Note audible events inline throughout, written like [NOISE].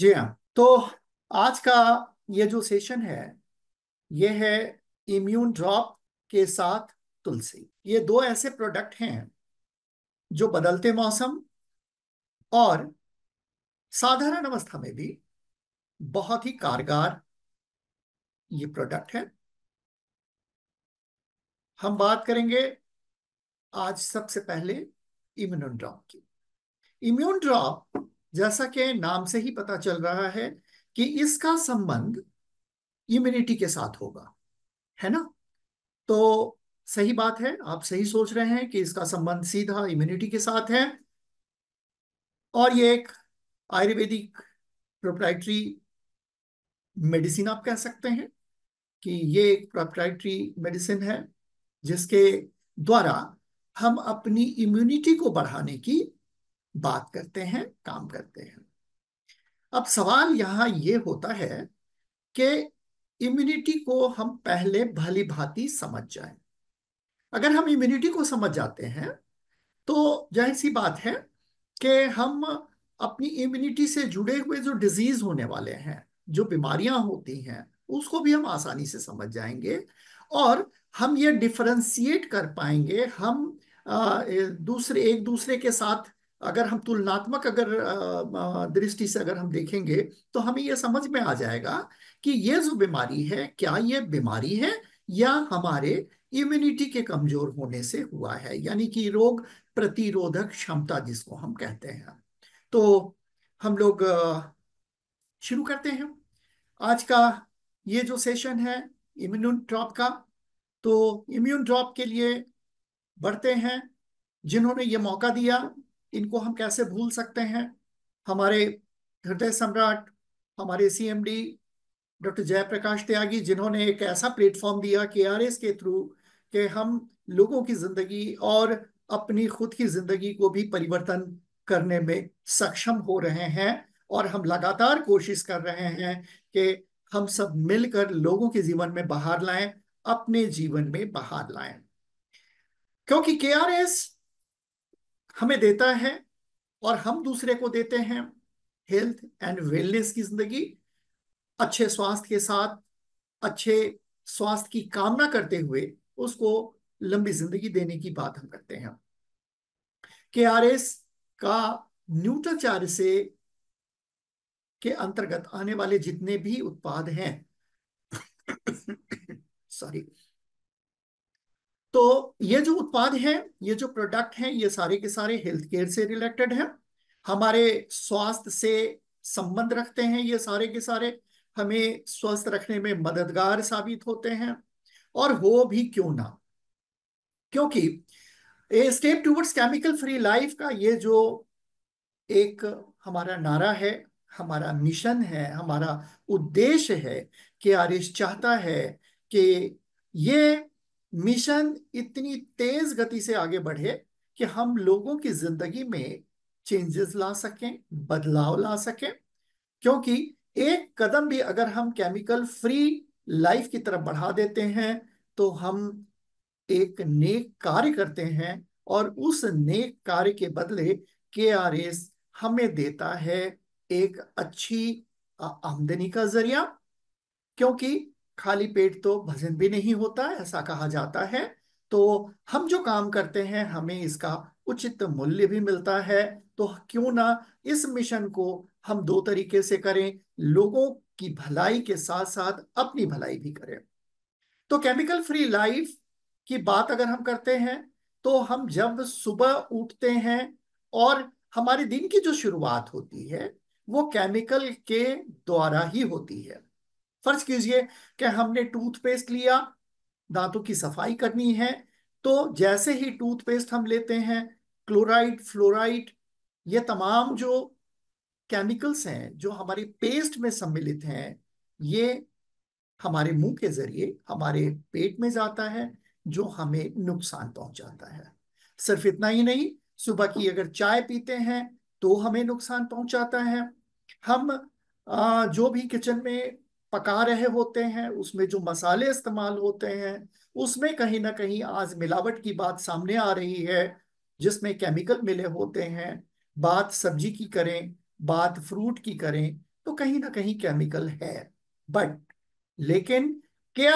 जी हाँ तो आज का ये जो सेशन है ये है इम्यून ड्रॉप के साथ तुलसी ये दो ऐसे प्रोडक्ट हैं जो बदलते मौसम और साधारण अवस्था में भी बहुत ही कारगर ये प्रोडक्ट है हम बात करेंगे आज सबसे पहले इम्यून ड्रॉप की इम्यून ड्रॉप जैसा कि नाम से ही पता चल रहा है कि इसका संबंध इम्यूनिटी के साथ होगा है ना तो सही बात है आप सही सोच रहे हैं कि इसका संबंध सीधा इम्यूनिटी के साथ है और ये एक आयुर्वेदिक प्रोप्राइटरी मेडिसिन आप कह सकते हैं कि ये एक प्रोप्राइटरी मेडिसिन है जिसके द्वारा हम अपनी इम्यूनिटी को बढ़ाने की बात करते हैं काम करते हैं अब सवाल यहाँ ये होता है कि इम्यूनिटी को हम पहले भली भांति समझ जाए अगर हम इम्यूनिटी को समझ जाते हैं तो जाहिर सी बात है कि हम अपनी इम्यूनिटी से जुड़े हुए जो डिजीज होने वाले हैं जो बीमारियां होती हैं उसको भी हम आसानी से समझ जाएंगे और हम ये डिफ्रेंसीट कर पाएंगे हम दूसरे एक दूसरे के साथ अगर हम तुलनात्मक अगर दृष्टि से अगर हम देखेंगे तो हमें यह समझ में आ जाएगा कि ये जो बीमारी है क्या ये बीमारी है या हमारे इम्यूनिटी के कमजोर होने से हुआ है यानी कि रोग प्रतिरोधक क्षमता जिसको हम कहते हैं तो हम लोग शुरू करते हैं आज का ये जो सेशन है इम्यून ड्रॉप का तो इम्यून ड्रॉप के लिए बढ़ते हैं जिन्होंने ये मौका दिया इनको हम कैसे भूल सकते हैं हमारे हृदय सम्राट हमारे सीएमडी डॉक्टर जयप्रकाश त्यागी जिन्होंने एक ऐसा प्लेटफॉर्म दिया के आर एस के थ्रू कि हम लोगों की जिंदगी और अपनी खुद की जिंदगी को भी परिवर्तन करने में सक्षम हो रहे हैं और हम लगातार कोशिश कर रहे हैं कि हम सब मिलकर लोगों के जीवन में बाहर लाएं अपने जीवन में बाहर लाएं क्योंकि के आर एस हमें देता है और हम दूसरे को देते हैं हेल्थ एंड वेलनेस की जिंदगी अच्छे स्वास्थ्य के साथ अच्छे स्वास्थ्य की कामना करते हुए उसको लंबी जिंदगी देने की बात हम करते हैं के आर एस का न्यूट्राचार्य से के अंतर्गत आने वाले जितने भी उत्पाद हैं सॉरी [COUGHS] तो ये जो उत्पाद है ये जो प्रोडक्ट है ये सारे के सारे हेल्थ केयर से रिलेटेड है हमारे स्वास्थ्य से संबंध रखते हैं ये सारे के सारे हमें स्वस्थ रखने में मददगार साबित होते हैं और हो भी क्यों ना क्योंकि step towards chemical free life का ये जो एक हमारा नारा है हमारा मिशन है हमारा उद्देश्य है कि आरिश चाहता है कि ये मिशन इतनी तेज गति से आगे बढ़े कि हम लोगों की जिंदगी में चेंजेस ला सकें बदलाव ला सकें क्योंकि एक कदम भी अगर हम केमिकल फ्री लाइफ की तरफ बढ़ा देते हैं तो हम एक नेक कार्य करते हैं और उस नेक कार्य के बदले के आर एस हमें देता है एक अच्छी आमदनी का जरिया क्योंकि खाली पेट तो भजन भी नहीं होता ऐसा कहा जाता है तो हम जो काम करते हैं हमें इसका उचित मूल्य भी मिलता है तो क्यों ना इस मिशन को हम दो तरीके से करें लोगों की भलाई के साथ साथ अपनी भलाई भी करें तो केमिकल फ्री लाइफ की बात अगर हम करते हैं तो हम जब सुबह उठते हैं और हमारे दिन की जो शुरुआत होती है वो केमिकल के द्वारा ही होती है फर्ज कीजिए कि हमने टूथपेस्ट लिया दांतों की सफाई करनी है तो जैसे ही टूथपेस्ट हम लेते हैं क्लोराइड फ्लोराइड ये तमाम जो केमिकल्स हैं जो हमारी पेस्ट में सम्मिलित हैं ये हमारे मुंह के जरिए हमारे पेट में जाता है जो हमें नुकसान पहुंचाता है सिर्फ इतना ही नहीं सुबह की अगर चाय पीते हैं तो हमें नुकसान पहुंचाता है हम आ, जो भी किचन में पका रहे होते हैं उसमें जो मसाले इस्तेमाल होते हैं उसमें कहीं ना कहीं आज मिलावट की बात सामने आ रही है जिसमें केमिकल मिले होते हैं बात सब्जी की करें बात फ्रूट की करें तो कहीं ना कहीं केमिकल है बट लेकिन के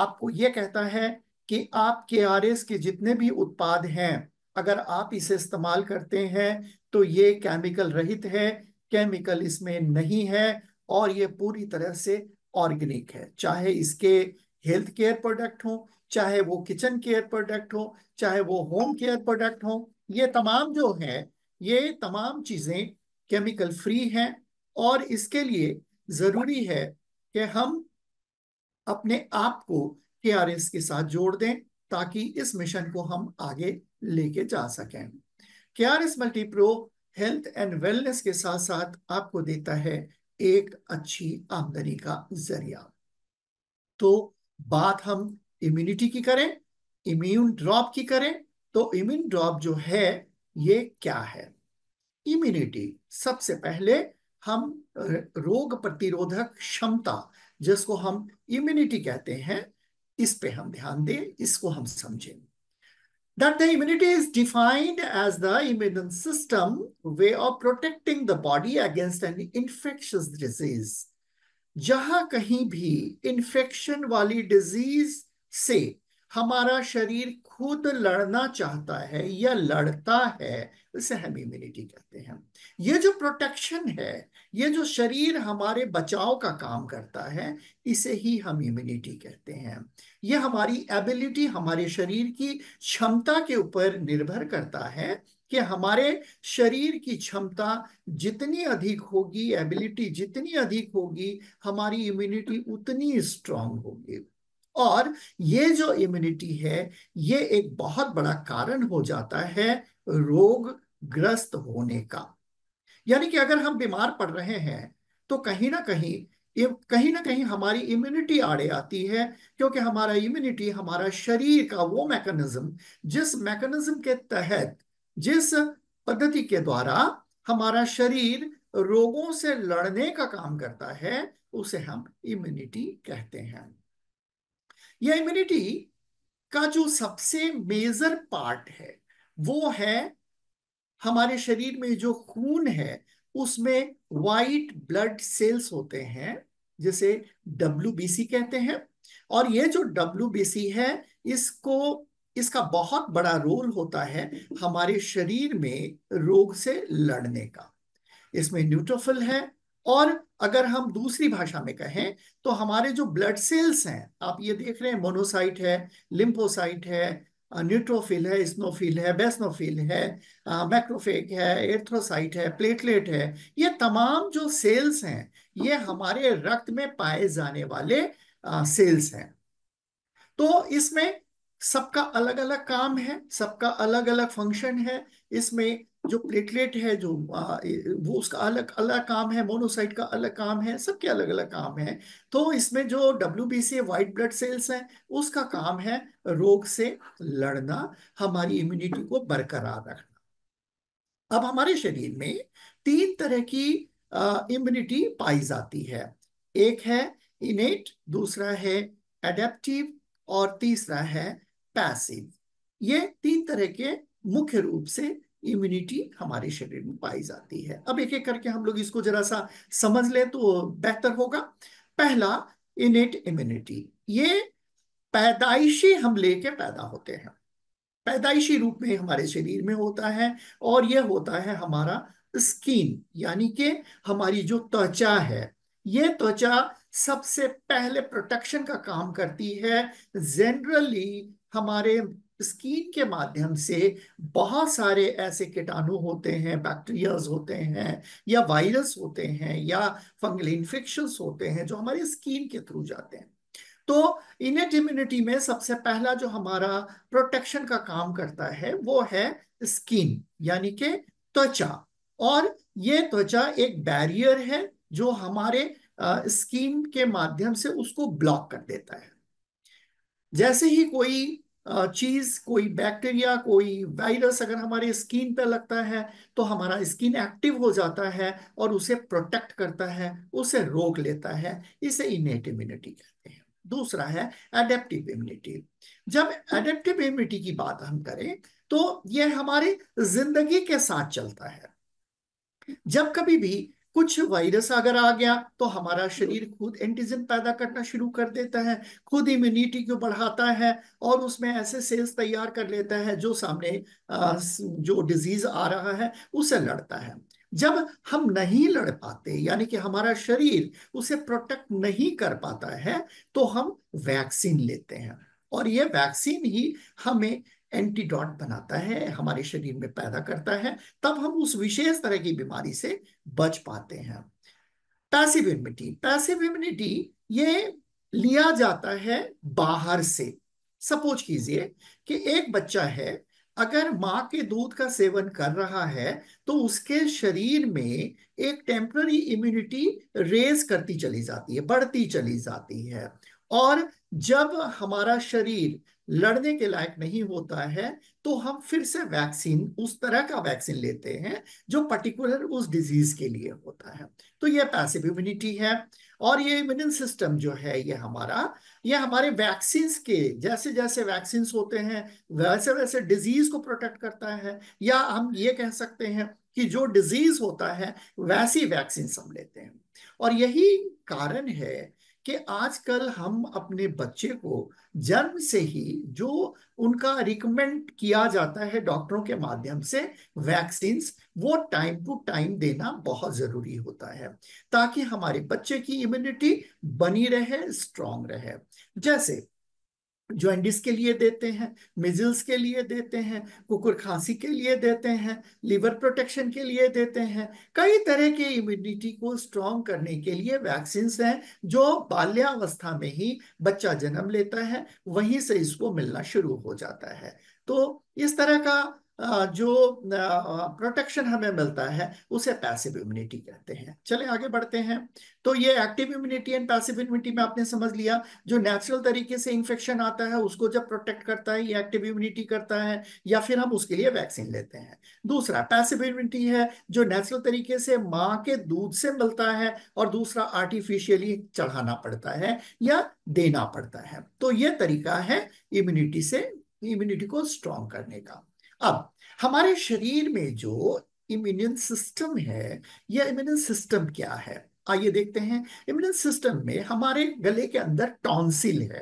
आपको ये कहता है कि आप के के जितने भी उत्पाद हैं अगर आप इसे इस्तेमाल करते हैं तो ये केमिकल रहित है केमिकल इसमें नहीं है और ये पूरी तरह से ऑर्गेनिक है चाहे इसके हेल्थ केयर प्रोडक्ट हो चाहे वो किचन केयर प्रोडक्ट हो चाहे वो होम केयर प्रोडक्ट हो ये तमाम जो है ये तमाम चीज़ें केमिकल फ्री हैं और इसके लिए ज़रूरी है कि हम अपने आप को के आर एस के साथ जोड़ दें ताकि इस मिशन को हम आगे लेके जा सकें K R S multipro health and wellness के साथ साथ आपको देता है एक अच्छी आमदनी का जरिया तो बात हम इम्यूनिटी की करें इम्यून ड्रॉप की करें तो इम्यून ड्रॉप जो है ये क्या है इम्यूनिटी सबसे पहले हम रोग प्रतिरोधक क्षमता जिसको हम इम्यूनिटी कहते हैं इस पे हम ध्यान दें इसको हम समझें that the immunity is defined as the immune system way of protecting the body against an infectious disease. जहां कहीं भी infection वाली disease से हमारा शरीर खुद लड़ना चाहता है या लड़ता है उसे हम इम्यूनिटी कहते हैं ये जो प्रोटेक्शन है ये जो शरीर हमारे बचाव का काम करता है इसे ही हम इम्यूनिटी कहते हैं ये हमारी एबिलिटी हमारे शरीर की क्षमता के ऊपर निर्भर करता है कि हमारे शरीर की क्षमता जितनी अधिक होगी एबिलिटी जितनी अधिक होगी हमारी इम्यूनिटी उतनी स्ट्रांग होगी और ये जो इम्यूनिटी है ये एक बहुत बड़ा कारण हो जाता है रोग ग्रस्त होने का यानी कि अगर हम बीमार पड़ रहे हैं तो कहीं ना कहीं कहीं ना कहीं हमारी इम्यूनिटी आड़े आती है क्योंकि हमारा इम्यूनिटी हमारा शरीर का वो मैकेनिज्म जिस मैकेनिज्म के तहत जिस पद्धति के द्वारा हमारा शरीर रोगों से लड़ने का काम करता है उसे हम इम्यूनिटी कहते हैं या इम्यूनिटी का जो सबसे मेजर पार्ट है वो है हमारे शरीर में जो खून है उसमें वाइट ब्लड सेल्स होते हैं जिसे डब्ल्यू कहते हैं और ये जो डब्ल्यू है इसको इसका बहुत बड़ा रोल होता है हमारे शरीर में रोग से लड़ने का इसमें न्यूट्रोफिल है और अगर हम दूसरी भाषा में कहें तो हमारे जो ब्लड सेल्स हैं आप ये देख रहे हैं मोनोसाइट है लिम्फोसाइट है न्यूट्रोफिल है स्नोफिल है बेस्नोफिल है मैक्रोफेग है एर्थ्रोसाइट है प्लेटलेट है ये तमाम जो सेल्स हैं ये हमारे रक्त में पाए जाने वाले आ, सेल्स हैं तो इसमें सबका अलग अलग काम है सबका अलग अलग फंक्शन है इसमें जो प्लेटलेट है जो वो उसका अलग अलग काम है मोनोसाइट का अलग काम है सबके अलग अलग काम है तो इसमें जो W B C white blood cells हैं उसका काम है रोग से लड़ना हमारी इम्यूनिटी को बरकरार रखना अब हमारे शरीर में तीन तरह की इम्यूनिटी पाई जाती है एक है इनेट दूसरा है एडेप्टिव और तीसरा है पैसिव ये तीन तरह के मुख्य रूप से इम्यूनिटी हमारे शरीर में पाई जाती है अब एक एक करके हम लोग इसको जरा सा समझ लें तो बेहतर होगा पहला इनेट इम्यूनिटी ये पैदाइशी हम लेके पैदा होते हैं पैदाइशी रूप में हमारे शरीर में होता है और यह होता है हमारा स्किन यानी कि हमारी जो त्वचा है ये त्वचा सबसे पहले प्रोटेक्शन का काम करती है जनरली हमारे स्किन के माध्यम से बहुत सारे ऐसे कीटाणु होते हैं बैक्टीरियाज होते हैं या वायरस होते हैं या फंगल इन्फेक्शन होते हैं जो हमारे स्किन के थ्रू जाते हैं तो इनेट इम्यूनिटी में सबसे पहला जो हमारा प्रोटेक्शन का काम करता है वो है स्किन यानी कि त्वचा और ये त्वचा एक बैरियर है जो हमारे स्किन के माध्यम से उसको ब्लॉक कर देता है जैसे ही कोई चीज कोई बैक्टीरिया कोई वायरस अगर हमारे स्किन पे लगता है तो हमारा स्किन एक्टिव हो जाता है और उसे प्रोटेक्ट करता है उसे रोक लेता है इसे इनेट इम्यूनिटी कहते हैं दूसरा है एडेप्टिव इम्यूनिटी जब एडेप्टिव इम्यूनिटी की बात हम करें तो यह हमारी जिंदगी के साथ चलता है जब कभी भी कुछ वायरस अगर आ गया तो हमारा शरीर खुद एंटीजन पैदा करना शुरू कर देता है खुद इम्यूनिटी को बढ़ाता है और उसमें ऐसे सेल्स तैयार कर लेता है जो सामने जो डिजीज आ रहा है उसे लड़ता है जब हम नहीं लड़ पाते यानी कि हमारा शरीर उसे प्रोटेक्ट नहीं कर पाता है तो हम वैक्सीन लेते हैं और ये वैक्सीन ही हमें एंटीडॉट बनाता है हमारे शरीर में पैदा करता है तब हम उस विशेष तरह की बीमारी से बच पाते हैं पैसिव इम्यूनिटी पैसिव इम्यूनिटी ये लिया जाता है बाहर से सपोज कीजिए कि एक बच्चा है अगर माँ के दूध का सेवन कर रहा है तो उसके शरीर में एक टेम्पररी इम्यूनिटी रेज करती चली जाती है बढ़ती चली जाती है और जब हमारा शरीर लड़ने के लायक नहीं होता है तो हम फिर से वैक्सीन उस तरह का वैक्सीन लेते हैं जो पर्टिकुलर उस डिजीज के लिए होता है तो ये पैसिव इम्यूनिटी है और ये इम्यून सिस्टम जो है ये हमारा ये हमारे वैक्सीन के जैसे जैसे वैक्सीन होते हैं वैसे वैसे डिजीज को प्रोटेक्ट करता है या हम ये कह सकते हैं कि जो डिजीज होता है वैसी वैक्सीन हम लेते हैं और यही कारण है कि आजकल हम अपने बच्चे को जन्म से ही जो उनका रिकमेंड किया जाता है डॉक्टरों के माध्यम से वैक्सीन वो टाइम टू टाइम देना बहुत जरूरी होता है ताकि हमारे बच्चे की इम्यूनिटी बनी रहे स्ट्रांग रहे जैसे ज्वाइंडिस के लिए देते हैं मिजिल्स के लिए देते हैं कुकुर खांसी के लिए देते हैं लिवर प्रोटेक्शन के लिए देते हैं कई तरह के इम्यूनिटी को स्ट्रॉन्ग करने के लिए वैक्सीन हैं जो बाल्यावस्था में ही बच्चा जन्म लेता है वहीं से इसको मिलना शुरू हो जाता है तो इस तरह का जो प्रोटेक्शन हमें मिलता है उसे पैसिव इम्यूनिटी कहते हैं चले आगे बढ़ते हैं तो ये active immunity and passive immunity में आपने समझ लिया जो नेचुरल तरीके से इन्फेक्शन आता है उसको जब प्रोटेक्ट करता है ये एक्टिव इम्यूनिटी करता है या फिर हम उसके लिए वैक्सीन लेते हैं दूसरा पैसिव इम्यूनिटी है जो नेचुरल तरीके से माँ के दूध से मिलता है और दूसरा आर्टिफिशियली चढ़ाना पड़ता है या देना पड़ता है तो ये तरीका है इम्यूनिटी से इम्यूनिटी को स्ट्रॉन्ग करने का अब हमारे शरीर में जो इम्यून सिस्टम है यह इम्यून सिस्टम क्या है आइए देखते हैं इम्यून सिस्टम में हमारे गले के अंदर टॉन्सिल है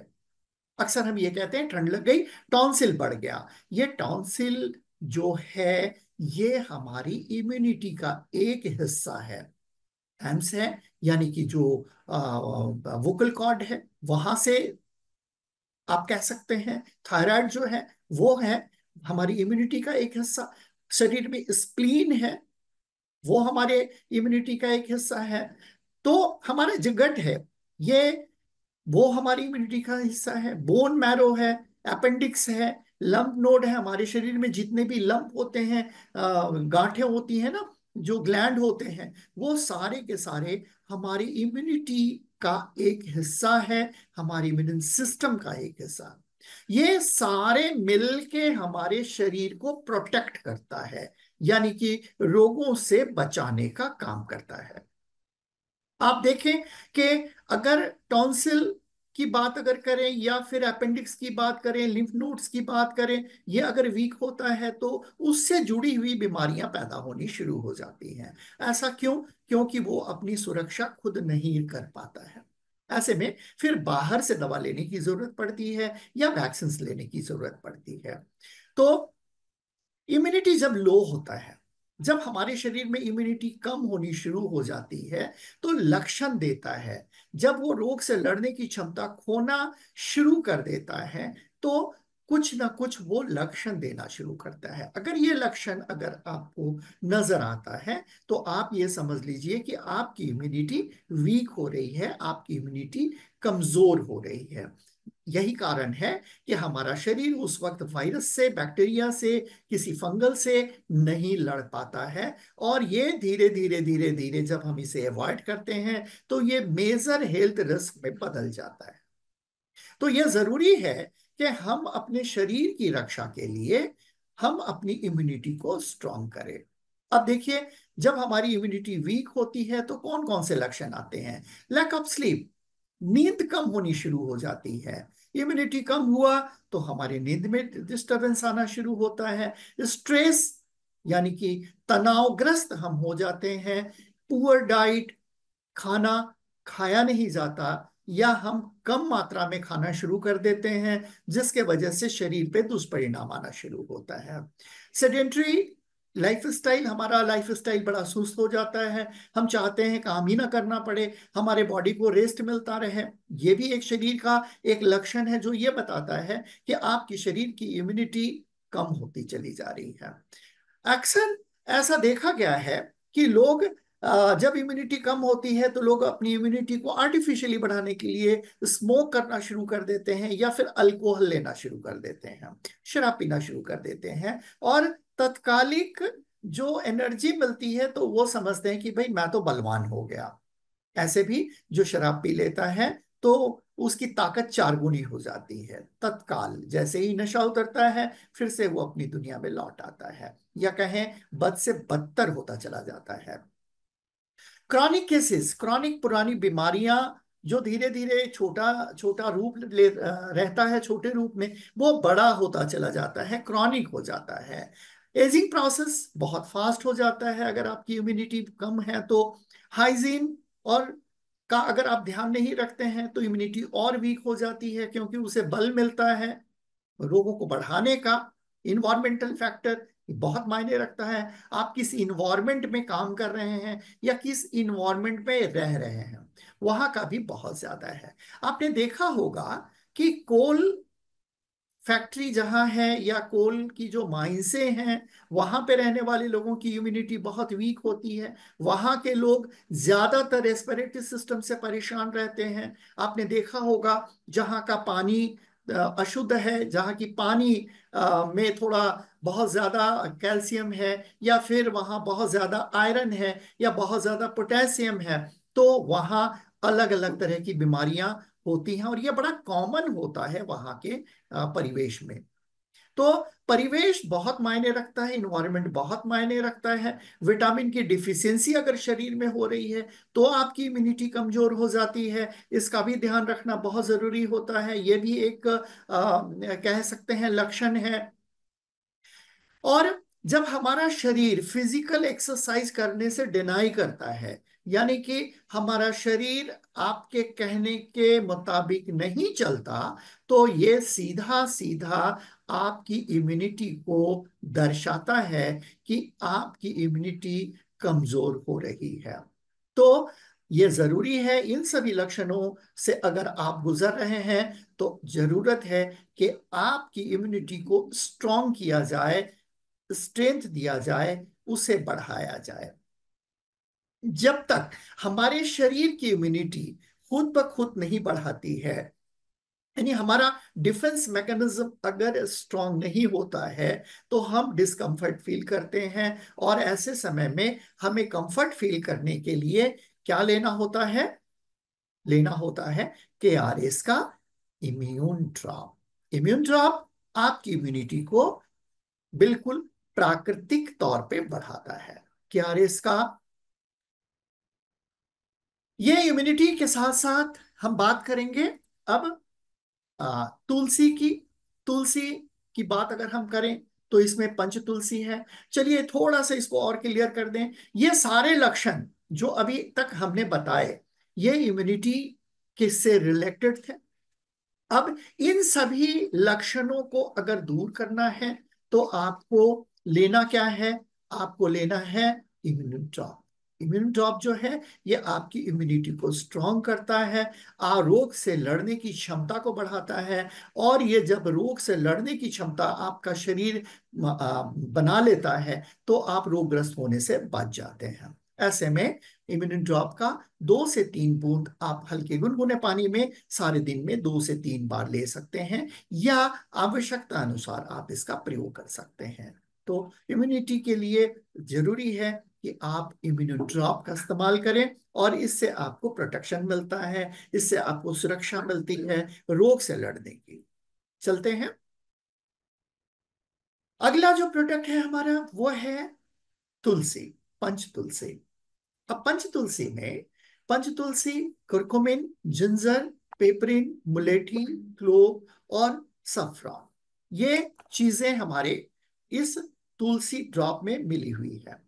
अक्सर हम ये कहते हैं ठंड लग गई टॉन्सिल बढ़ गया ये टॉन्सिल जो है ये हमारी इम्यूनिटी का एक हिस्सा है एम्स है यानी कि जो वोकल कॉर्ड है वहां से आप कह सकते हैं थायराइड जो है वो है हमारी इम्यूनिटी का एक हिस्सा शरीर में स्प्लीन है वो हमारे इम्यूनिटी का एक हिस्सा है तो हमारा जो है ये वो हमारी इम्यूनिटी का हिस्सा है बोन मैरो है अपेंडिक्स है लंप नोड है हमारे शरीर में जितने भी लंप होते हैं गांठें होती हैं ना जो ग्लैंड होते हैं वो सारे के सारे हमारी इम्यूनिटी का एक हिस्सा है हमारी इम्यून सिस्टम का एक हिस्सा ये सारे मिल के हमारे शरीर को प्रोटेक्ट करता है यानी कि रोगों से बचाने का काम करता है आप देखें कि अगर टॉन्सिल की बात अगर करें या फिर अपेंडिक्स की बात करें लिम्फ नोड्स की बात करें ये अगर वीक होता है तो उससे जुड़ी हुई बीमारियां पैदा होनी शुरू हो जाती हैं ऐसा क्यों क्योंकि वो अपनी सुरक्षा खुद नहीं कर पाता है ऐसे में फिर बाहर से दवा लेने की जरूरत पड़ती है या वैक्सीन लेने की जरूरत पड़ती है तो इम्यूनिटी जब लो होता है जब हमारे शरीर में इम्यूनिटी कम होनी शुरू हो जाती है तो लक्षण देता है जब वो रोग से लड़ने की क्षमता खोना शुरू कर देता है तो कुछ ना कुछ वो लक्षण देना शुरू करता है अगर ये लक्षण अगर आपको नजर आता है तो आप ये समझ लीजिए कि आपकी इम्यूनिटी वीक हो रही है आपकी इम्यूनिटी कमजोर हो रही है यही कारण है कि हमारा शरीर उस वक्त वायरस से बैक्टीरिया से किसी फंगल से नहीं लड़ पाता है और ये धीरे धीरे धीरे धीरे जब हम इसे अवॉइड करते हैं तो ये मेजर हेल्थ रिस्क में बदल जाता है तो यह जरूरी है कि हम अपने शरीर की रक्षा के लिए हम अपनी इम्यूनिटी को स्ट्रांग करें अब देखिए जब हमारी इम्यूनिटी वीक होती है तो कौन कौन से लक्षण आते हैं लैक ऑफ स्लीप नींद कम होनी शुरू हो जाती है इम्यूनिटी कम हुआ तो हमारे नींद में डिस्टर्बेंस आना शुरू होता है स्ट्रेस यानी कि तनावग्रस्त हम हो जाते हैं पुअर डाइट खाना खाया नहीं जाता या हम कम मात्रा में खाना शुरू कर देते हैं जिसके वजह से शरीर पे दुष्परिणाम आना शुरू होता है सेडेंट्री लाइफ स्टाइल हमारा लाइफ स्टाइल बड़ा सुस्त हो जाता है हम चाहते हैं काम ही ना करना पड़े हमारे बॉडी को रेस्ट मिलता रहे ये भी एक शरीर का एक लक्षण है जो ये बताता है कि आपकी शरीर की इम्यूनिटी कम होती चली जा रही है अक्सर ऐसा देखा गया है कि लोग जब इम्यूनिटी कम होती है तो लोग अपनी इम्यूनिटी को आर्टिफिशियली बढ़ाने के लिए स्मोक करना शुरू कर देते हैं या फिर अल्कोहल लेना शुरू कर देते हैं शराब पीना शुरू कर देते हैं और तत्कालिक जो एनर्जी मिलती है तो वो समझते हैं कि भाई मैं तो बलवान हो गया ऐसे भी जो शराब पी लेता है तो उसकी ताकत चार गुनी हो जाती है तत्काल जैसे ही नशा उतरता है फिर से वो अपनी दुनिया में लौट आता है या कहें बद से बदतर होता चला जाता है क्रॉनिक केसेस क्रॉनिक पुरानी बीमारियां जो धीरे धीरे छोटा छोटा रूप ले रहता है छोटे रूप में वो बड़ा होता चला जाता है क्रॉनिक हो जाता है एजिंग प्रोसेस बहुत फास्ट हो जाता है अगर आपकी इम्यूनिटी कम है तो हाइजीन और का अगर आप ध्यान नहीं रखते हैं तो इम्यूनिटी और वीक हो जाती है क्योंकि उसे बल मिलता है रोगों को बढ़ाने का इन्वायरमेंटल फैक्टर बहुत मायने रखता है आप किस इन्वायरमेंट में काम कर रहे हैं या किस इन्वायरमेंट में रह रहे हैं वहां का भी बहुत ज्यादा है आपने देखा होगा कि कोल फैक्ट्री जहाँ है या कोल की जो माइंसे हैं वहां पे रहने वाले लोगों की इम्यूनिटी बहुत वीक होती है वहां के लोग ज़्यादातर रेस्पिरेटरी सिस्टम से परेशान रहते हैं आपने देखा होगा जहाँ का पानी अशुद्ध है जहां की पानी में थोड़ा बहुत ज़्यादा कैल्शियम है या फिर वहाँ बहुत ज़्यादा आयरन है या बहुत ज़्यादा पोटेशियम है तो वहाँ अलग अलग तरह की बीमारियां होती हैं और ये बड़ा कॉमन होता है वहाँ के परिवेश में तो परिवेश बहुत मायने रखता है इन्वायरमेंट बहुत मायने रखता है विटामिन की डिफिशियंसी अगर शरीर में हो रही है तो आपकी इम्यूनिटी कमजोर हो जाती है इसका भी ध्यान रखना बहुत ज़रूरी होता है ये भी एक आ, कह सकते हैं लक्षण है और जब हमारा शरीर फिजिकल एक्सरसाइज करने से डिनाई करता है यानी कि हमारा शरीर आपके कहने के मुताबिक नहीं चलता तो ये सीधा सीधा आपकी इम्यूनिटी को दर्शाता है कि आपकी इम्यूनिटी कमजोर हो रही है तो ये जरूरी है इन सभी लक्षणों से अगर आप गुजर रहे हैं तो जरूरत है कि आपकी इम्यूनिटी को स्ट्रॉन्ग किया जाए स्ट्रेंथ दिया जाए उसे बढ़ाया जाए जब तक हमारे शरीर की इम्यूनिटी खुद ब खुद नहीं बढ़ाती है यानी हमारा डिफेंस मैकेनिज्म अगर स्ट्रांग नहीं होता है तो हम डिसकंफर्ट फील करते हैं और ऐसे समय में हमें कंफर्ट फील करने के लिए क्या लेना होता है लेना होता है के आर एस का इम्यून ड्रॉप इम्यून ड्रॉप आपकी इम्यूनिटी को बिल्कुल प्राकृतिक तौर पे बढ़ाता है क्या रे इसका ये इम्यूनिटी के साथ साथ हम बात करेंगे अब आ, तुलसी की तुलसी की बात अगर हम करें तो इसमें पंच तुलसी है चलिए थोड़ा सा इसको और क्लियर कर दें ये सारे लक्षण जो अभी तक हमने बताए ये इम्यूनिटी किससे रिलेटेड थे अब इन सभी लक्षणों को अगर दूर करना है तो आपको लेना क्या है आपको लेना है इम्यून ड्रॉप इम्यून ड्रॉप जो है ये आपकी इम्यूनिटी को स्ट्रॉन्ग करता है आ रोग से लड़ने की क्षमता को बढ़ाता है और ये जब रोग से लड़ने की क्षमता आपका शरीर बना लेता है तो आप रोगग्रस्त होने से बच जाते हैं ऐसे में इम्यून ड्रॉप का दो से तीन बूंद आप हल्के गुनगुने पानी में सारे दिन में दो से तीन बार ले सकते हैं या आवश्यकता अनुसार आप इसका प्रयोग कर सकते हैं तो इम्यूनिटी के लिए जरूरी है कि आप इम्यूनोड्रॉप का इस्तेमाल करें और इससे आपको प्रोटेक्शन मिलता है इससे आपको सुरक्षा मिलती है रोग से लड़ने की चलते हैं अगला जो प्रोडक्ट है हमारा वो है तुलसी पंच तुलसी अब पंच तुलसी में Panch Tulsi curcumin ginger piperine मुलेठी क्लोव और सफ्रॉन ये चीजें हमारे इस तुलसी ड्रॉप में मिली हुई है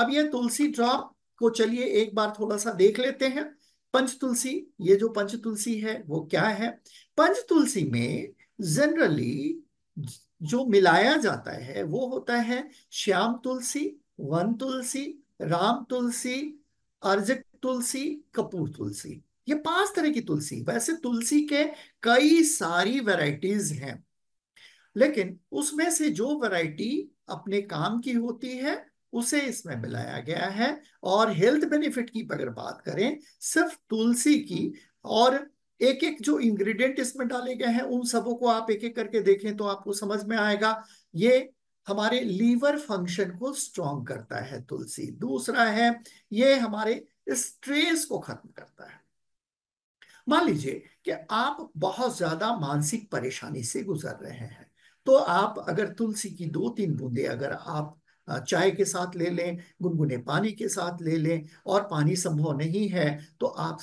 अब यह तुलसी ड्रॉप को चलिए एक बार थोड़ा सा देख लेते हैं पंच तुलसी ये जो पंच तुलसी है वो क्या है पंच तुलसी में जनरली जो मिलाया जाता है वो होता है श्याम तुलसी वन तुलसी राम तुलसी अर्जक तुलसी कपूर तुलसी ये पांच तरह की तुलसी वैसे तुलसी के कई सारी वैरायटीज हैं लेकिन उसमें से जो वैरायटी अपने काम की होती है उसे इसमें हम्म। मिलाया गया है और हेल्थ बेनिफिट की अगर बात करें सिर्फ तुलसी की और एक एक जो इंग्रेडिएंट इसमें डाले गए हैं उन सबों को आप एक एक करके देखें तो आपको समझ में आएगा ये हमारे लीवर फंक्शन को स्ट्रॉन्ग करता है तुलसी दूसरा है ये हमारे स्ट्रेस को खत्म करता है मान लीजिए कि आप बहुत ज्यादा मानसिक परेशानी से गुजर रहे हैं तो आप अगर तुलसी की दो तीन बूंदे अगर आप चाय के साथ ले लें गुनगुने पानी के साथ ले लें और पानी संभव नहीं है तो आप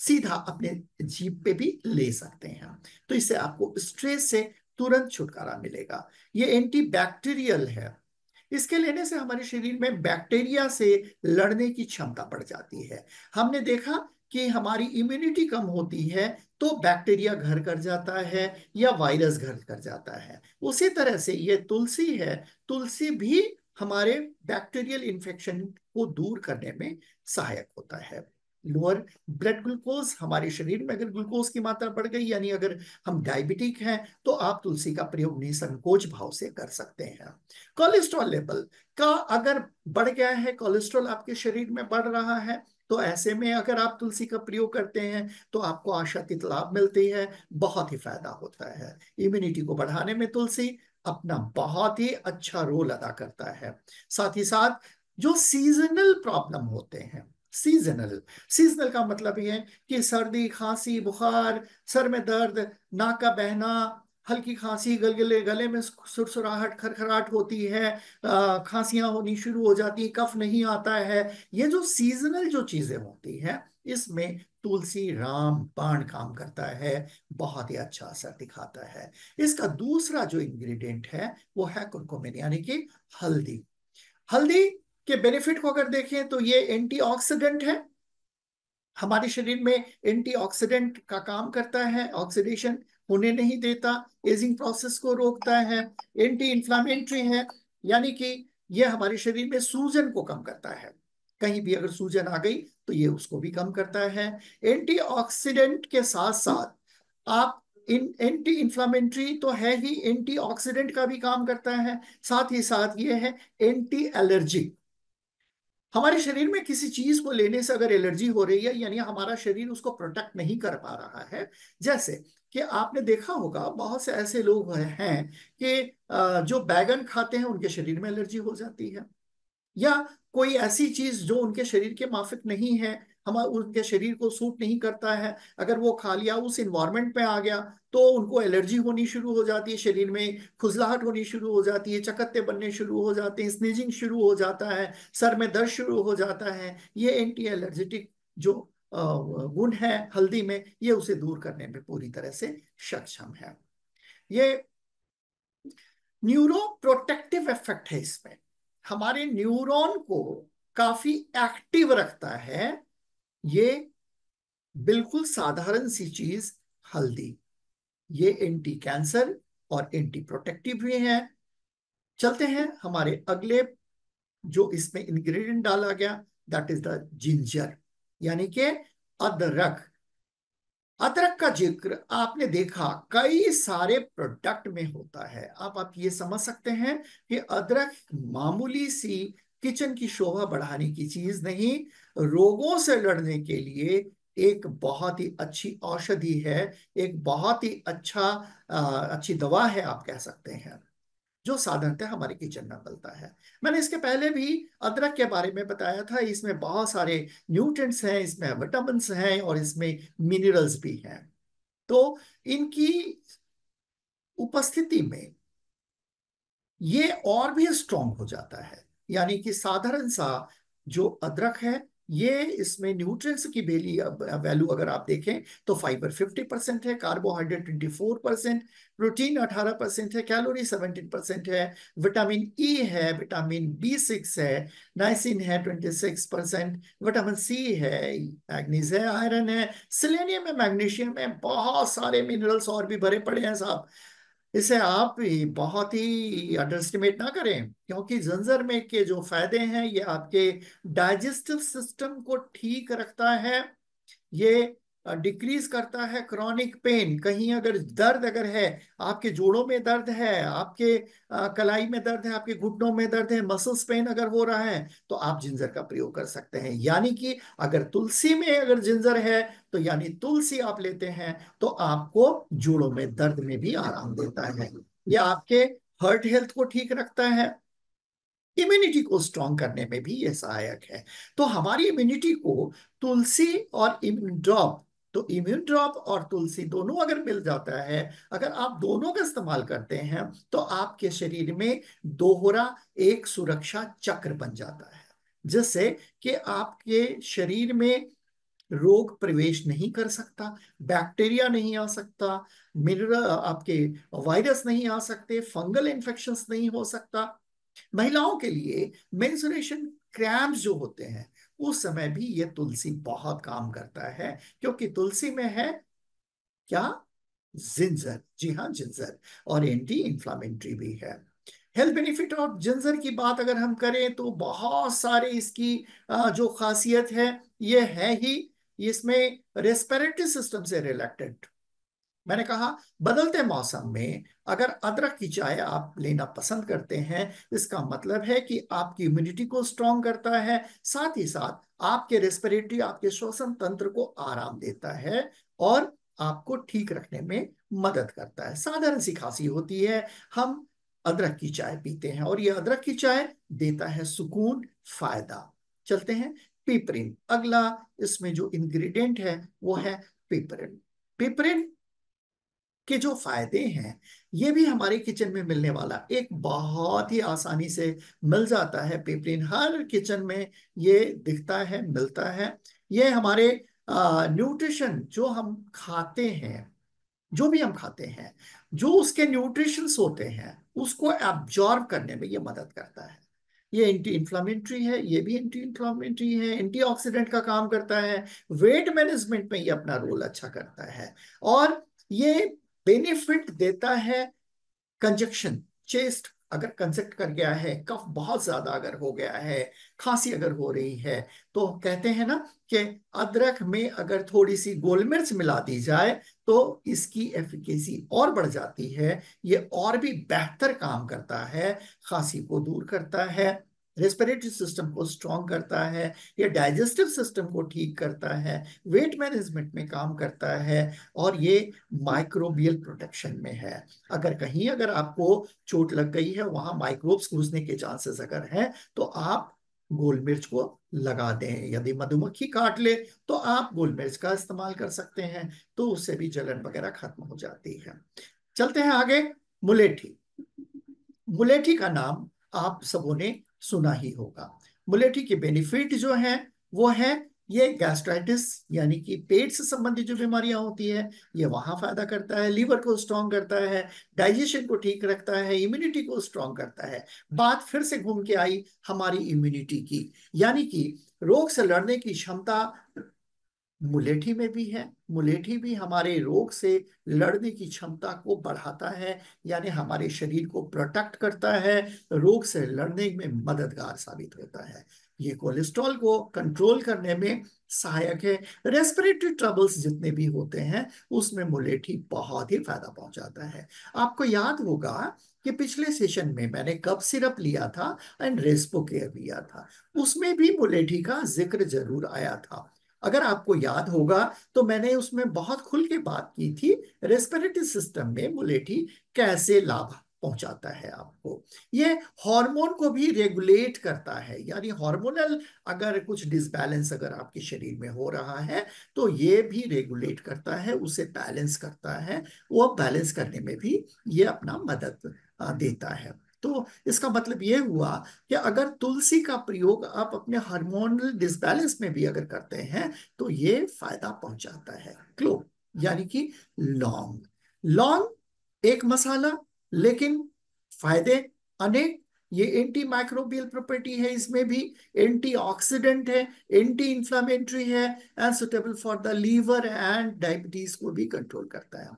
सीधा अपने जीप पे भी ले सकते हैं तो इससे आपको स्ट्रेस से तुरंत छुटकारा मिलेगा ये एंटी बैक्टीरियल है इसके लेने से हमारे शरीर में बैक्टीरिया से लड़ने की क्षमता बढ़ जाती है हमने देखा कि हमारी इम्यूनिटी कम होती है तो बैक्टीरिया घर कर जाता है या वायरस घर कर जाता है उसी तरह से ये तुलसी है तुलसी भी हमारे बैक्टीरियल इन्फेक्शन को दूर करने में सहायक होता है लोअर ब्लड ग्लूकोज हमारे शरीर में अगर ग्लूकोज की मात्रा बढ़ गई यानी अगर हम डायबिटिक हैं तो आप तुलसी का प्रयोग निसंकोच भाव से कर सकते हैं कोलेस्ट्रॉल लेवल का अगर बढ़ गया है कोलेस्ट्रॉल आपके शरीर में बढ़ रहा है तो ऐसे में अगर आप तुलसी का प्रयोग करते हैं तो आपको आशातीत लाभ मिलती है बहुत ही फायदा होता है इम्यूनिटी को बढ़ाने में तुलसी अपना बहुत ही अच्छा रोल अदा करता है साथ ही साथ जो सीजनल प्रॉब्लम होते हैं सीजनल सीजनल का मतलब ये है कि सर्दी खांसी बुखार सर में दर्द नाक का बहना हल्की खांसी गलगले गले में सुरसुराहट खरखराहट होती है खांसियां होनी शुरू हो जाती है कफ नहीं आता है ये जो सीजनल जो चीजें होती हैं इसमें तुलसी राम बाण काम करता है बहुत ही अच्छा असर दिखाता है इसका दूसरा जो इंग्रेडिएंट है वो है कुरकुमिन यानी कि हल्दी हल्दी के बेनिफिट को अगर देखें तो ये एंटीऑक्सीडेंट है हमारे शरीर में एंटीऑक्सीडेंट का काम करता है ऑक्सीडेशन होने नहीं देता एजिंग प्रोसेस को रोकता है एंटी इंफ्लामेंट्री है यानी कि यह हमारे शरीर में सूजन को कम करता है कहीं भी अगर सूजन आ गई तो ये उसको भी कम करता है एंटीऑक्सीडेंट के साथ साथ आप इन एंटी इन्फ्लामेंट्री तो है ही एंटीऑक्सीडेंट का भी काम करता है साथ ही साथ ये है एंटी एलर्जी हमारे शरीर में किसी चीज को लेने से अगर एलर्जी हो रही है यानी हमारा शरीर उसको प्रोटेक्ट नहीं कर पा रहा है जैसे कि आपने देखा होगा बहुत से ऐसे लोग हैं कि जो बैगन खाते हैं उनके शरीर में एलर्जी हो जाती है या कोई ऐसी चीज जो उनके शरीर के माफिक नहीं है हम उनके शरीर को सूट नहीं करता है अगर वो खा लिया उस इन्वायरमेंट में आ गया तो उनको एलर्जी होनी शुरू हो जाती है शरीर में खुजलाहट होनी शुरू हो जाती है चकत्ते बनने शुरू हो जाते हैं स्नीजिंग शुरू हो जाता है सर में दर्द शुरू हो जाता है ये एंटी एलर्जेटिक जो गुण है हल्दी में ये उसे दूर करने में पूरी तरह से सक्षम है ये न्यूरो प्रोटेक्टिव इफेक्ट है इसमें हमारे न्यूरॉन को काफी एक्टिव रखता है ये बिल्कुल साधारण सी चीज हल्दी ये एंटी कैंसर और एंटी प्रोटेक्टिव भी है चलते हैं हमारे अगले जो इसमें इंग्रेडिएंट डाला गया दैट इज द जिंजर यानी के अदरक अदरक का जिक्र आपने देखा कई सारे प्रोडक्ट में होता है आप आप ये समझ सकते हैं कि अदरक मामूली सी किचन की शोभा बढ़ाने की चीज नहीं रोगों से लड़ने के लिए एक बहुत ही अच्छी औषधि है एक बहुत ही अच्छा आ, अच्छी दवा है आप कह सकते हैं जो साधारणतः हमारे किचन में मिलता है मैंने इसके पहले भी अदरक के बारे में बताया था इसमें बहुत सारे न्यूट्रेंट्स हैं इसमें विटामिन हैं और इसमें मिनरल्स भी हैं तो इनकी उपस्थिति में ये और भी स्ट्रांग हो जाता है यानी कि साधारण सा जो अदरक है ये इसमें न्यूट्रिएंट्स की वैली वैल्यू अगर आप देखें तो फाइबर 50 परसेंट है कार्बोहाइड्रेट 24 परसेंट प्रोटीन 18 परसेंट है कैलोरी 17 परसेंट है विटामिन ई e है विटामिन बी सिक्स है नाइसिन है 26 परसेंट विटामिन सी है मैग्नीज है आयरन है सिलेनियम है मैग्नीशियम है बहुत सारे मिनरल्स और भी भरे पड़े हैं साहब इसे आप बहुत ही अंडर ना करें क्योंकि जंजर में के जो फायदे हैं ये आपके डाइजेस्टिव सिस्टम को ठीक रखता है ये डिक्रीज करता है क्रॉनिक पेन कहीं अगर दर्द अगर है आपके जोड़ों में दर्द है आपके कलाई में दर्द है आपके घुटनों में दर्द है मसल्स पेन अगर हो रहा है तो आप जिंजर का प्रयोग कर सकते हैं यानी कि अगर तुलसी में अगर जिंजर है तो यानी तुलसी आप लेते हैं तो आपको जोड़ों में दर्द में भी आराम देता है यह आपके हर्ट हेल्थ को ठीक रखता है इम्यूनिटी को स्ट्रॉन्ग करने में भी यह सहायक है तो हमारी इम्यूनिटी को तुलसी और इम्यून ड्रॉप तो इम्यून ड्रॉप और तुलसी दोनों अगर मिल जाता है अगर आप दोनों का इस्तेमाल करते हैं तो आपके शरीर में दोहरा एक सुरक्षा चक्र बन जाता है जिससे कि आपके शरीर में रोग प्रवेश नहीं कर सकता बैक्टीरिया नहीं आ सकता मिनरल आपके वायरस नहीं आ सकते फंगल इन्फेक्शंस नहीं हो सकता महिलाओं के लिए मेन्सुरेशन क्रैम्प्स जो होते हैं उस समय भी ये तुलसी बहुत काम करता है क्योंकि तुलसी में है क्या जिंजर जी हाँ जिंजर और एंटी इंफ्लामेंट्री भी है हेल्थ बेनिफिट ऑफ जिंजर की बात अगर हम करें तो बहुत सारे इसकी जो खासियत है ये है ही इसमें रेस्पिरेटरी सिस्टम से रिलेटेड मैंने कहा बदलते मौसम में अगर अदरक की चाय आप लेना पसंद करते हैं इसका मतलब है कि आपकी इम्यूनिटी को स्ट्रॉन्ग करता है साथ ही साथ आपके रेस्पिरेटरी आपके श्वसन तंत्र को आराम देता है और आपको ठीक रखने में मदद करता है साधारण सी खांसी होती है हम अदरक की चाय पीते हैं और ये अदरक की चाय देता है सुकून फायदा चलते हैं पिपरिन अगला इसमें जो इंग्रेडिएंट है वो है पिपरिन पिपरिन के जो फायदे हैं ये भी हमारे किचन में मिलने वाला एक बहुत ही आसानी से मिल जाता है पेपरिन हर किचन में ये दिखता है मिलता है ये हमारे न्यूट्रिशन जो हम खाते हैं जो भी हम खाते हैं जो उसके न्यूट्रिशंस होते हैं उसको एब्जॉर्ब करने में ये मदद करता है ये एंटी इन्फ्लामेटरी है ये भी एंटी इन्फ्लामेटरी है एंटीऑक्सीडेंट का काम करता है वेट मैनेजमेंट में ये अपना रोल अच्छा करता है और ये बेनिफिट देता है कंजक्शन चेस्ट अगर कंजक्ट कर गया है कफ बहुत ज्यादा अगर हो गया है खांसी अगर हो रही है तो कहते हैं ना कि अदरक में अगर थोड़ी सी गोल मिर्च मिला दी जाए तो इसकी एफिकेसी और बढ़ जाती है ये और भी बेहतर काम करता है खांसी को दूर करता है रेस्पिरेटरी सिस्टम को स्ट्रॉन्ग करता है ये डाइजेस्टिव सिस्टम को ठीक करता है वेट मैनेजमेंट में काम करता है और ये माइक्रोबियल प्रोटेक्शन में है अगर कहीं अगर आपको चोट लग गई है वहां माइक्रोब्स घुसने के चांसेस अगर हैं तो आप गोल मिर्च को लगा दें यदि मधुमक्खी काट ले तो आप गोल मिर्च का इस्तेमाल कर सकते हैं तो उससे भी जलन वगैरह खत्म हो जाती है चलते हैं आगे मुलेठी मुलेठी का नाम आप सबों ने सुना ही होगा मुलेठी के बेनिफिट जो है वो है ये गैस्ट्राइटिस यानी कि पेट से संबंधित जो बीमारियां होती है ये वहां फायदा करता है लीवर को स्ट्रांग करता है डाइजेशन को ठीक रखता है इम्यूनिटी को स्ट्रांग करता है बात फिर से घूम के आई हमारी इम्यूनिटी की यानी कि रोग से लड़ने की क्षमता मुलेठी में भी है मुलेठी भी हमारे रोग से लड़ने की क्षमता को बढ़ाता है यानी हमारे शरीर को प्रोटेक्ट करता है रोग से लड़ने में मददगार साबित होता है ये कोलेस्ट्रॉल को कंट्रोल करने में सहायक है रेस्पिरेटरी ट्रबल्स जितने भी होते हैं उसमें मुलेठी बहुत ही फायदा पहुंचाता है आपको याद होगा कि पिछले सेशन में मैंने कब सिरप लिया था एंड रेस्पो केयर लिया था उसमें भी मुलेठी का जिक्र जरूर आया था अगर आपको याद होगा तो मैंने उसमें बहुत खुल के बात की थी रेस्पिरेटरी सिस्टम में मुलेठी कैसे लाभ पहुंचाता है आपको ये हार्मोन को भी रेगुलेट करता है यानी हार्मोनल अगर कुछ डिसबैलेंस अगर आपके शरीर में हो रहा है तो ये भी रेगुलेट करता है उसे बैलेंस करता है वो बैलेंस करने में भी ये अपना मदद देता है तो इसका मतलब ये हुआ कि अगर तुलसी का प्रयोग आप अपने हार्मोनल डिसबैलेंस में भी अगर करते हैं तो ये फायदा पहुंचाता है क्लो यानी कि लौंग लौंग एक मसाला लेकिन फायदे अनेक ये एंटी माइक्रोबियल प्रॉपर्टी है इसमें भी एंटीऑक्सीडेंट है एंटी इंफ्लामेटरी है and suitable for the liver and diabetes को भी कंट्रोल करता है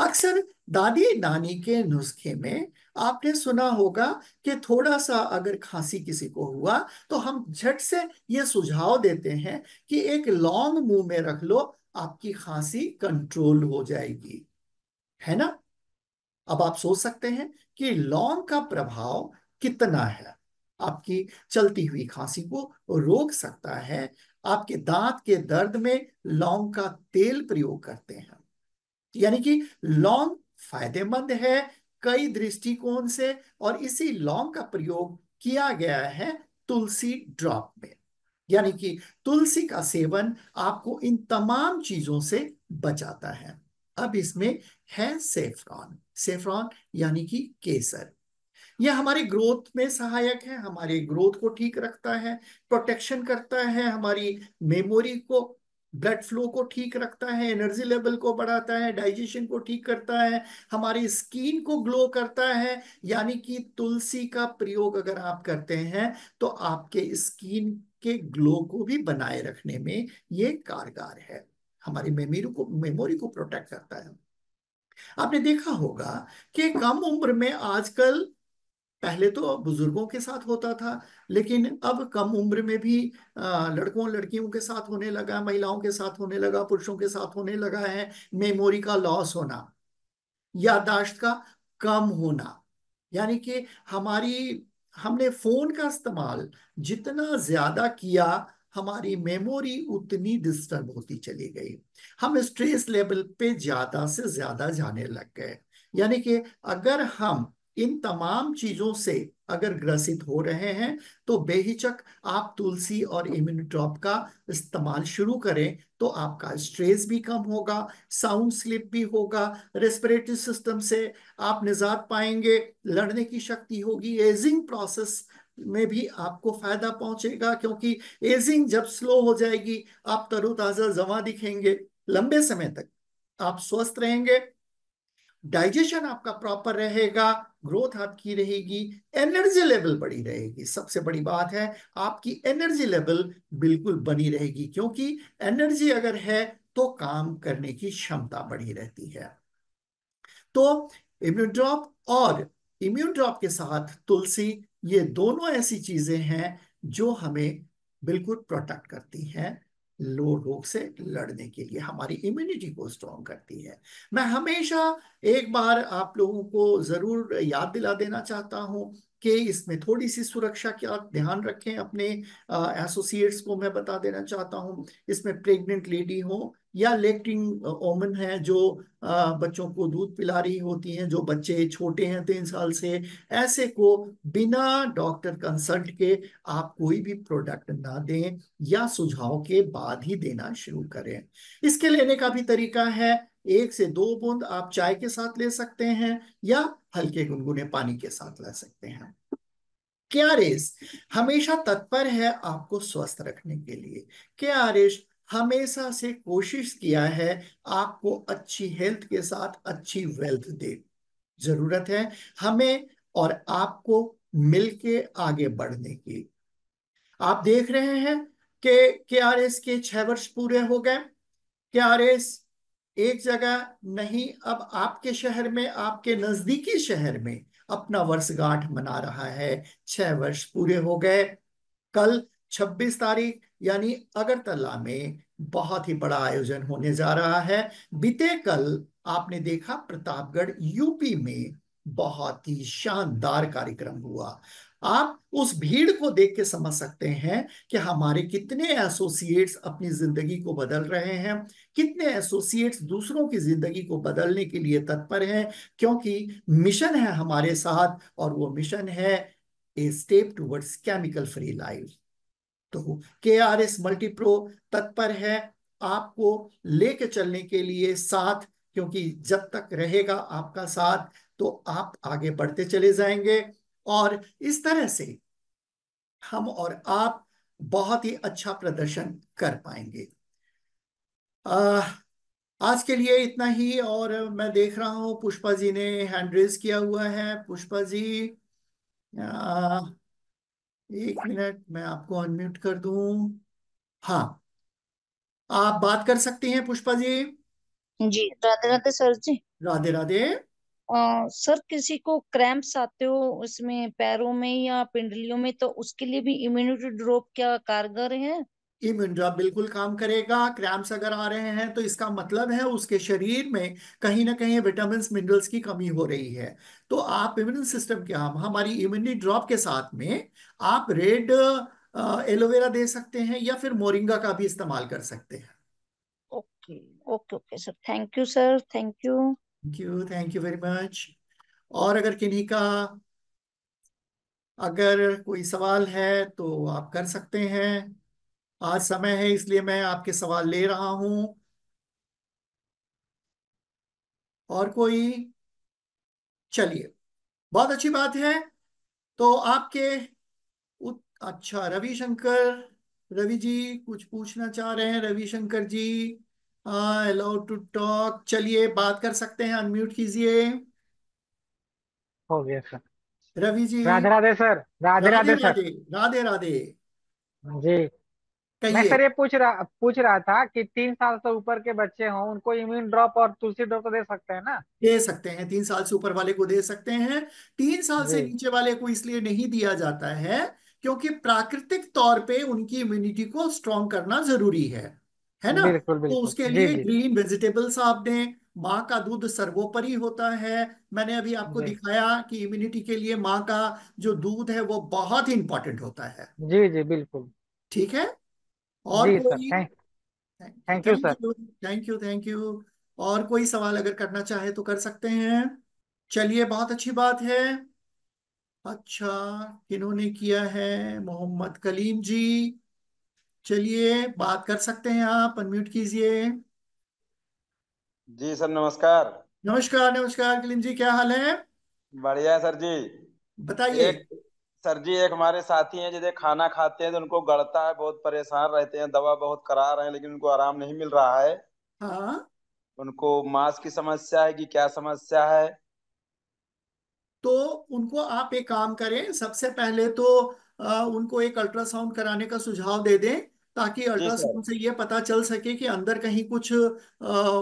अक्सर दादी नानी के नुस्खे में आपने सुना होगा कि थोड़ा सा अगर खांसी किसी को हुआ तो हम झट से ये सुझाव देते हैं कि एक लौंग मुंह में रख लो आपकी खांसी कंट्रोल हो जाएगी है ना अब आप सोच सकते हैं कि लौंग का प्रभाव कितना है आपकी चलती हुई खांसी को रोक सकता है आपके दांत के दर्द में लौंग का तेल प्रयोग करते हैं यानी कि लौंग फायदेमंद है कई दृष्टिकोण से और इसी लौंग का प्रयोग किया गया है तुलसी ड्रॉप में यानी कि तुलसी का सेवन आपको इन तमाम चीजों से बचाता है अब इसमें है सेफ्रॉन सेफ्रॉन यानी कि केसर यह हमारे ग्रोथ में सहायक है हमारे ग्रोथ को ठीक रखता है प्रोटेक्शन करता है हमारी मेमोरी को ब्लड फ्लो को ठीक रखता है एनर्जी लेवल को बढ़ाता है डाइजेशन को ठीक करता है हमारी स्किन को ग्लो करता है यानी कि तुलसी का प्रयोग अगर आप करते हैं तो आपके स्किन के ग्लो को भी बनाए रखने में ये कारगर है हमारी मेमोरी को मेमोरी को प्रोटेक्ट करता है आपने देखा होगा कि कम उम्र में आजकल पहले तो बुजुर्गों के साथ होता था लेकिन अब कम उम्र में भी लड़कों लड़कियों के साथ होने लगा महिलाओं के साथ होने लगा पुरुषों के साथ होने लगा है मेमोरी का लॉस होना यादाश्त का कम होना यानी कि हमारी हमने फोन का इस्तेमाल जितना ज्यादा किया हमारी मेमोरी उतनी डिस्टर्ब होती चली गई हम स्ट्रेस लेवल पे ज्यादा से ज्यादा जाने लग गए यानी कि अगर हम इन तमाम चीजों से अगर ग्रसित हो रहे हैं तो बेहिचक आप तुलसी और इम्यूनिट्रॉप का इस्तेमाल शुरू करें तो आपका स्ट्रेस भी कम होगा साउंड स्लिप भी होगा रेस्पिरेटरी सिस्टम से आप निजात पाएंगे लड़ने की शक्ति होगी एजिंग प्रोसेस में भी आपको फायदा पहुंचेगा क्योंकि एजिंग जब स्लो हो जाएगी आप तरोताजा जमा दिखेंगे लंबे समय तक आप स्वस्थ रहेंगे डाइजेशन आपका प्रॉपर रहेगा ग्रोथ आपकी रहेगी एनर्जी लेवल बड़ी रहेगी सबसे बड़ी बात है आपकी एनर्जी लेवल बिल्कुल बनी रहेगी क्योंकि एनर्जी अगर है तो काम करने की क्षमता बढ़ी रहती है तो इम्यून ड्रॉप और इम्यून ड्रॉप के साथ तुलसी ये दोनों ऐसी चीजें हैं जो हमें बिल्कुल प्रोटेक्ट करती हैं लो रोग से लड़ने के लिए हमारी इम्यूनिटी को स्ट्रॉन्ग करती है मैं हमेशा एक बार आप लोगों को ज़रूर याद दिला देना चाहता हूं कि इसमें थोड़ी सी सुरक्षा का ध्यान रखें अपने एसोसिएट्स को मैं बता देना चाहता हूँ इसमें प्रेग्नेंट लेडी हो या लेक्टिंग ओमन है जो बच्चों को दूध पिला रही होती हैं जो बच्चे छोटे हैं तीन साल से ऐसे को बिना डॉक्टर कंसल्ट के आप कोई भी प्रोडक्ट ना दें या सुझाव के बाद ही देना शुरू करें इसके लेने का भी तरीका है एक से दो बूंद आप चाय के साथ ले सकते हैं या हल्के गुनगुने पानी के साथ ले सकते हैं रेस हमेशा तत्पर है आपको स्वस्थ रखने के लिए क्या हमेशा से कोशिश किया है आपको अच्छी हेल्थ के साथ अच्छी वेल्थ दे जरूरत है हमें और आपको मिलके आगे बढ़ने की आप देख रहे हैं कि के आर एस के छह वर्ष पूरे हो गए के आर एस एक जगह नहीं अब आपके शहर में आपके नजदीकी शहर में अपना वर्षगांठ मना रहा है छह वर्ष पूरे हो गए कल 26 तारीख यानी अगरतला में बहुत ही बड़ा आयोजन होने जा रहा है बीते कल आपने देखा प्रतापगढ़ यूपी में बहुत ही शानदार कार्यक्रम हुआ आप उस भीड़ को देख के समझ सकते हैं कि हमारे कितने एसोसिएट्स अपनी जिंदगी को बदल रहे हैं कितने एसोसिएट्स दूसरों की जिंदगी को बदलने के लिए तत्पर हैं क्योंकि मिशन है हमारे साथ और वो मिशन है a step towards chemical free life तो के आर एस मल्टीप्रो तत्पर है आपको लेके चलने के लिए साथ क्योंकि जब तक रहेगा आपका साथ तो आप आगे बढ़ते चले जाएंगे और इस तरह से हम और आप बहुत ही अच्छा प्रदर्शन कर पाएंगे आ, आज के लिए इतना ही और मैं देख रहा हूं पुष्पा जी ने हैंड रेज किया हुआ है पुष्पा जी आ, एक मिनट मैं आपको अनम्यूट कर दू हाँ आप बात कर सकती हैं पुष्पा जी जी राधे राधे सर जी राधे राधे सर किसी को क्रैम्प्स आते हो उसमें पैरों में या पिंडलियों में तो उसके लिए भी इम्यूनिटी ड्रॉप क्या कारगर है इम्यून ड्रॉप बिल्कुल काम करेगा क्रैम्स अगर आ रहे हैं तो इसका मतलब है उसके शरीर में कहीं ना कहीं विटामिन मिनरल्स की कमी हो रही है तो आप इम्यून सिस्टम के हम हमारी इम्यूनिटी ड्रॉप के साथ में आप रेड एलोवेरा दे सकते हैं या फिर मोरिंगा का भी इस्तेमाल कर सकते हैं okay okay okay sir thank you sir thank you thank you thank you very much और अगर किन्हीं का अगर कोई सवाल है तो आप कर सकते हैं आज समय है इसलिए मैं आपके सवाल ले रहा हूं और कोई चलिए बहुत अच्छी बात है तो आपके उत... अच्छा रविशंकर रवि जी कुछ पूछना चाह रहे हैं Ravishankar ji allowed to talk चलिए बात कर सकते हैं अनम्यूट कीजिए हो गया सर रवि जी राधे राधे सर राधे राधे राधे राधे राधे जी मैं सर ये पूछ रहा पूछ रहा था कि तीन साल से ऊपर के बच्चे हों उनको इम्यून ड्रॉप और तुलसी ड्रॉप तो दे सकते हैं ना दे सकते हैं तीन साल से ऊपर वाले को दे सकते हैं तीन साल से नीचे वाले को इसलिए नहीं दिया जाता है क्योंकि प्राकृतिक तौर पे उनकी इम्यूनिटी को स्ट्रॉन्ग करना जरूरी है है ना बिल्कुल, तो बिल्कुल, तो उसके लिए ग्रीन वेजिटेबल्स आप दें माँ का दूध सर्वोपरि होता है मैंने अभी आपको दिखाया कि इम्यूनिटी के लिए माँ का जो दूध है वो बहुत ही इंपॉर्टेंट होता है जी जी बिल्कुल ठीक है और कोई thank you sir thank you thank you और कोई सवाल अगर करना चाहे तो कर सकते हैं चलिए बहुत अच्छी बात है अच्छा इन्होंने किया है मोहम्मद कलीम जी चलिए बात कर सकते हैं आप अनम्यूट कीजिए जी सर नमस्कार नमस्कार नमस्कार कलीम जी क्या हाल है बढ़िया सर जी बताइए सर जी एक हमारे साथी हैं जिसे खाना खाते हैं तो उनको गड़ता है बहुत परेशान रहते हैं दवा बहुत करा रहे हैं लेकिन उनको आराम नहीं मिल रहा है हाँ उनको मांस की समस्या है कि क्या समस्या है तो उनको आप एक काम करें सबसे पहले तो आ, उनको एक अल्ट्रासाउंड कराने का सुझाव दे दें ताकि अल्ट्रासाउंड से ये पता चल सके कि अंदर कहीं कुछ आ,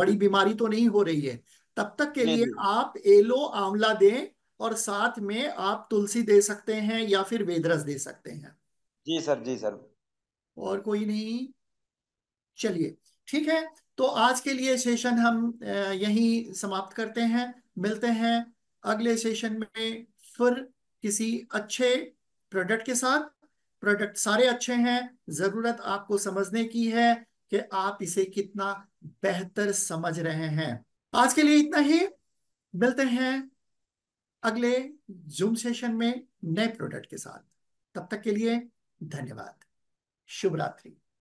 बड़ी बीमारी तो नहीं हो रही है तब तक के लिए आप एलो आंवला दें और साथ में आप तुलसी दे सकते हैं या फिर वेदरस दे सकते हैं जी सर जी सर और कोई नहीं चलिए ठीक है तो आज के लिए सेशन हम यही समाप्त करते हैं मिलते हैं अगले सेशन में फिर किसी अच्छे प्रोडक्ट के साथ प्रोडक्ट सारे अच्छे हैं जरूरत आपको समझने की है कि आप इसे कितना बेहतर समझ रहे हैं आज के लिए इतना ही मिलते हैं अगले जूम सेशन में नए प्रोडक्ट के साथ तब तक के लिए धन्यवाद शुभ रात्रि